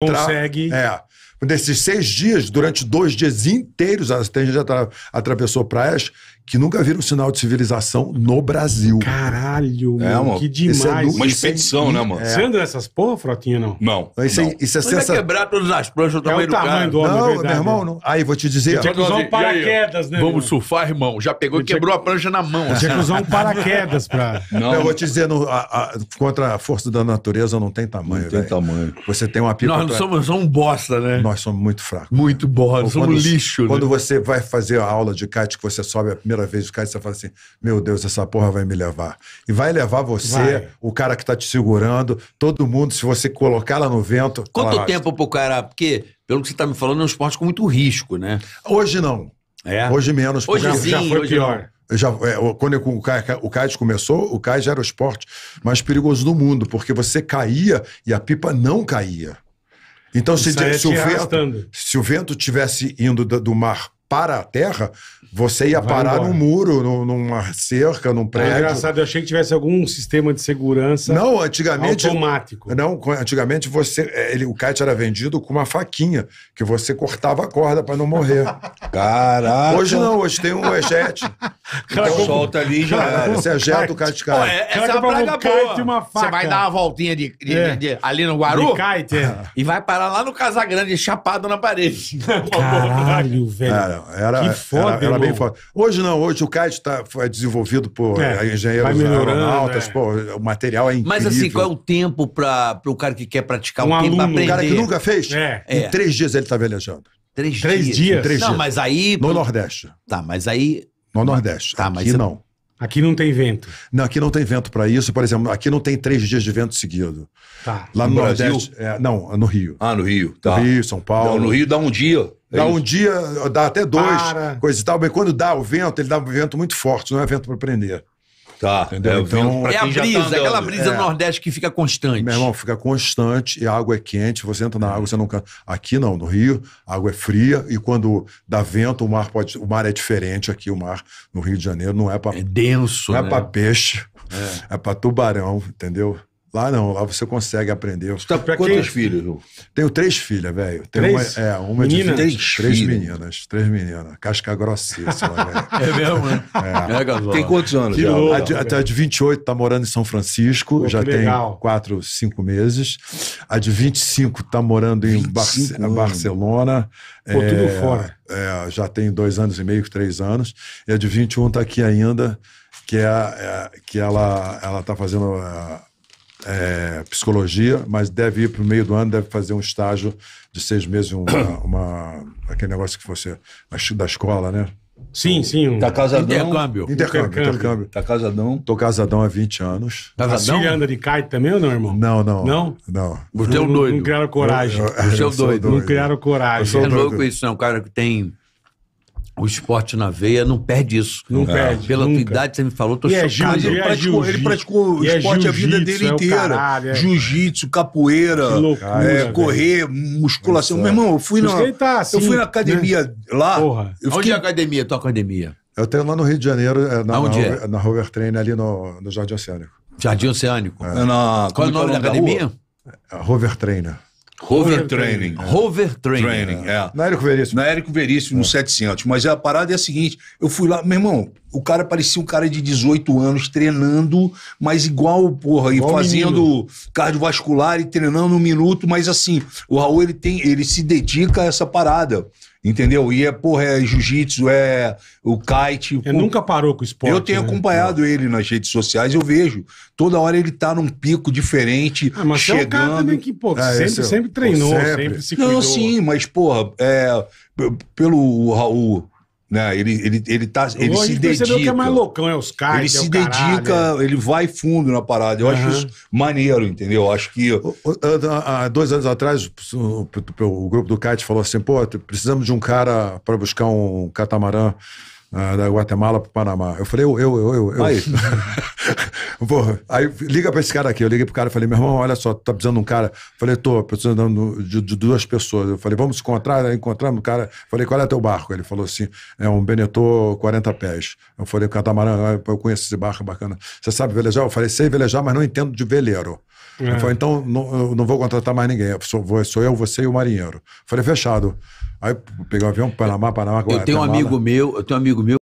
Consegue. É. Nesses seis dias, durante dois dias inteiros, a gente já atra atravessou praias que nunca viram sinal de civilização no Brasil. Caralho, é, mano, que é demais. É uma expedição, né, é... né, mano? Você anda nessas porra, Frotinha, não? Não. Isso, não. É, isso é Mas é sensa... quebrar todas as pranchas do é tamanho do tamanho do homem, é Não, verdade, meu irmão, né? não. aí vou te dizer... Tinha que usar um paraquedas, né? Vamos surfar, irmão. Já pegou e quebrou que... a prancha na mão. Tinha que usar um paraquedas pra... Não. Eu vou te dizer, no, a, a, contra a força da natureza não tem tamanho, Não tem tamanho. Você tem uma pipa... Nós não somos um bosta, né? nós somos muito fracos. Muito borra, somos lixo. Né? Quando né? você vai fazer a aula de kite, que você sobe a primeira vez de kite, você fala assim: meu Deus, essa porra vai me levar. E vai levar você, vai. o cara que está te segurando, todo mundo, se você colocar lá no vento. Quanto ela... tempo pro cara? Porque, pelo que você está me falando, é um esporte com muito risco, né? Hoje não. É. Hoje menos. Hoje já, sim, já foi hoje pior. Não. já, é, quando eu, o, o kite começou, o kite era o esporte mais perigoso do mundo, porque você caía e a pipa não caía. Então, se, é se, o vento, se, o vento, tivesse indo do, do mar para a terra, você ia Vai parar embora. num muro, numa cerca, num é prédio. É engraçado, eu achei que tivesse algum sistema de segurança não, antigamente, automático. Não, antigamente você, é, ele, o kite era vendido com uma faquinha, que você cortava a corda para não morrer. Caraca! Hoje não, hoje tem um ejet. Cara, então, solta ali e já era. Você é gel do cascalho. É, essa é uma praga boa. Uma você vai dar uma voltinha de, de, é. de ali no Guaru kite, é. e vai parar lá no Casagrande, chapado na parede. Caralho, velho. Era, que foda, era, era bem foda. Hoje não, hoje o kite tá, foi desenvolvido por é, é engenheiros aeronautas, é. pô, o material é incrível. Mas assim, qual é o tempo para o cara que quer praticar? Um o tempo para O cara que nunca fez, é. em três dias ele tá velejando. Três, Três dias. dias. Três não, dias. mas aí. No Nordeste. Tá, mas aí no Nordeste. Tá, aqui mas não. Você... Aqui não tem vento. Não, aqui não tem vento para isso. Por exemplo, aqui não tem três dias de vento seguido. Tá. Lá no, no Nordeste. É, não, no Rio. Ah, no Rio. Tá. No Rio, São Paulo. Não, no Rio dá um dia. É dá um dia, dá até dois, para. coisa e tal. Mas quando dá o vento, ele dá um vento muito forte, não é vento para prender. Tá. Entendeu? É, então, é a tá brisa, tá aquela brisa é. Nordeste que fica constante. Meu irmão, fica constante e a água é quente, você entra na água, você não canta. Aqui não, no Rio, a água é fria e quando dá vento, o mar pode. O mar é diferente aqui, o mar no Rio de Janeiro não é para. É denso. Não é né? é para peixe, é, é para tubarão, entendeu? Lá não, lá você consegue aprender. Você tá pra Quantos quem? filhos? Tenho três filhas, velho. três? Uma, é, uma meninas? de três, três meninas. Três meninas. Casca grossiça. é mesmo, né? É. Tem quantos anos? Que louco, a, de, a de 28 tá morando em São Francisco, Pô, já tem quatro, cinco meses. A de 25 tá morando em Barce Barcelona. Pô, é, tudo fora. É, já tem dois anos e meio, três anos. E a de 21 tá aqui ainda, que, é, é que ela, ela tá fazendo... É, é, psicologia, mas deve ir para o meio do ano, deve fazer um estágio de seis meses, uma, uma aquele negócio que você. da escola, né? Sim, sim. Um... Tá casadão. Intercâmbio. Intercâmbio, intercâmbio. intercâmbio. Tá casadão. Tô casadão há 20 anos. Casadão? Você anda de kite também ou não, irmão? Não, não. Não? Não. Você é um doido. Não criaram coragem. você é o doido. Não criaram coragem. Você é louco isso, não. Né? Um cara que tem o esporte na veia não perde isso. Não é. perde. Pela nunca. tua idade, você me falou, tô e é chocado. É, ele, é praticou, ele praticou é esporte a vida dele é inteira. Jiu-jitsu, capoeira, loucura, correr, musculação. Meu irmão, eu fui na, tá assim, eu fui assim, na academia né? lá. Porra. Eu fiquei... Onde é a academia, tua academia? Eu tenho lá no Rio de Janeiro, na, na, é? na Rover Train, ali no, no Jardim Oceânico. Jardim Oceânico? É. Na, Qual é o nome da academia? Rover Trainer. Hover Training. Hover Training. training é. é. Na Érico Veríssimo. Na Érico Veríssimo, é. 700. Mas a parada é a seguinte: eu fui lá, meu irmão, o cara parecia um cara de 18 anos treinando, mas igual, porra, igual e fazendo menino. cardiovascular e treinando um minuto, mas assim, o Raul ele tem, ele se dedica a essa parada. Entendeu? E é, porra, é jiu-jitsu, é o kite. Ele nunca parou com o esporte. Eu tenho né? acompanhado é. ele nas redes sociais, eu vejo. Toda hora ele tá num pico diferente, ah, mas chegando. Mas é um cara também que, pô, é, sempre, sempre, é sempre treinou, pô, sempre. sempre. se cuidou. Não, sim, mas, porra, é, pelo Raul né, ele, ele, ele, tá, ele Hoje se dedica. que é mais loucão, é os caras. Ele é se dedica, é. ele vai fundo na parada. Eu uhum. acho isso maneiro, entendeu? Eu acho que. Há dois anos atrás, o, o grupo do Kite falou assim: pô, precisamos de um cara para buscar um catamarã. Uh, da Guatemala para o Panamá. Eu falei, eu, eu, eu, eu. eu. Vou. Aí liga pra esse cara aqui. Eu liguei pro cara e falei, meu irmão, olha só, tá precisando de um cara. Falei, tô precisando de, de duas pessoas. Eu falei, vamos se encontrar? Aí encontramos o cara. Falei, qual é teu barco? Ele falou assim, é um benetor 40 pés. Eu falei, catamarã, ah, eu conheço esse barco, bacana. Você sabe velejar? Eu falei, sei velejar, mas não entendo de veleiro. É. Ele falou, então não, não vou contratar mais ninguém. Sou, sou eu, você e o marinheiro. Eu falei, fechado. Aí peguei o um avião, Panamá, Panamá, Eu tenho um amigo meu, eu tenho um amigo meu